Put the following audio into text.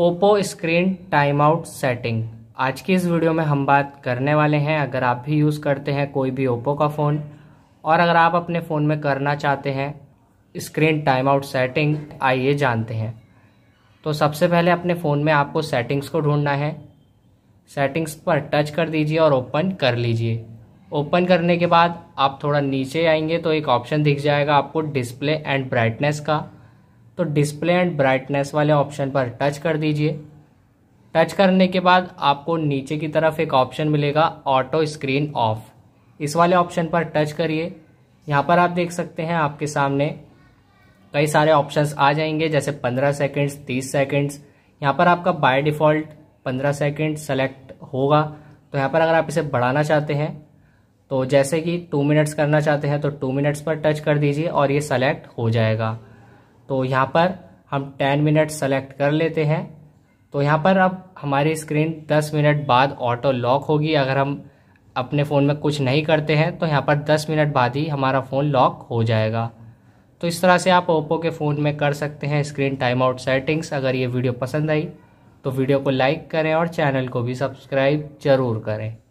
Oppo screen time out setting आज की इस वीडियो में हम बात करने वाले हैं अगर आप भी यूज़ करते हैं कोई भी ओप्पो का फ़ोन और अगर आप अपने फ़ोन में करना चाहते हैं स्क्रीन टाइम आउट सेटिंग आइए जानते हैं तो सबसे पहले अपने फ़ोन में आपको सेटिंग्स को ढूंढना है सेटिंग्स पर टच कर दीजिए और ओपन कर लीजिए ओपन करने के बाद आप थोड़ा नीचे आएंगे तो एक ऑप्शन दिख जाएगा आपको डिस्प्ले एंड ब्राइटनेस का तो डिस्प्ले एंड ब्राइटनेस वाले ऑप्शन पर टच कर दीजिए टच करने के बाद आपको नीचे की तरफ एक ऑप्शन मिलेगा ऑटो स्क्रीन ऑफ इस वाले ऑप्शन पर टच करिए यहाँ पर आप देख सकते हैं आपके सामने कई सारे ऑप्शंस आ जाएंगे जैसे 15 सेकंड्स 30 सेकंड्स यहाँ पर आपका बाय डिफ़ॉल्ट 15 सेकंड सेलेक्ट होगा तो यहाँ पर अगर आप इसे बढ़ाना चाहते हैं तो जैसे कि टू मिनट्स करना चाहते हैं तो टू मिनट्स पर टच कर दीजिए और ये सेलेक्ट हो जाएगा तो यहाँ पर हम टेन मिनट सेलेक्ट कर लेते हैं तो यहाँ पर अब हमारी स्क्रीन दस मिनट बाद ऑटो लॉक होगी अगर हम अपने फ़ोन में कुछ नहीं करते हैं तो यहाँ पर दस मिनट बाद ही हमारा फ़ोन लॉक हो जाएगा तो इस तरह से आप ओप्पो के फ़ोन में कर सकते हैं स्क्रीन टाइम आउट सेटिंग्स अगर ये वीडियो पसंद आई तो वीडियो को लाइक करें और चैनल को भी सब्सक्राइब ज़रूर करें